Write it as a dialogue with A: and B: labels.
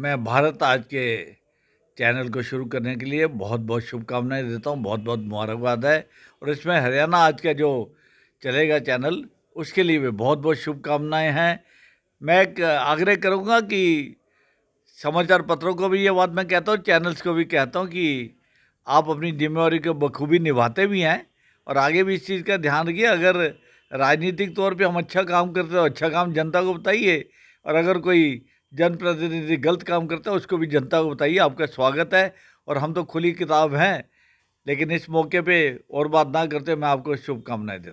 A: मैं भारत आज के चैनल को शुरू करने के लिए बहुत बहुत शुभकामनाएं देता हूँ बहुत बहुत मुबारकबाद है और इसमें हरियाणा आज का जो चलेगा चैनल उसके लिए भी बहुत बहुत शुभकामनाएं हैं मैं एक आग्रह करूँगा कि समाचार पत्रों को भी ये बात मैं कहता हूँ चैनल्स को भी कहता हूँ कि आप अपनी जिम्मेवारी को बखूबी निभाते भी हैं और आगे भी इस चीज़ का ध्यान रखिए अगर राजनीतिक तौर पर हम अच्छा काम करते हो अच्छा काम जनता को बताइए और अगर कोई जनप्रतिनिधि गलत काम करता है उसको भी जनता को बताइए आपका स्वागत है और हम तो खुली किताब हैं लेकिन इस मौके पे और बात ना करते मैं आपको शुभकामनाएं देता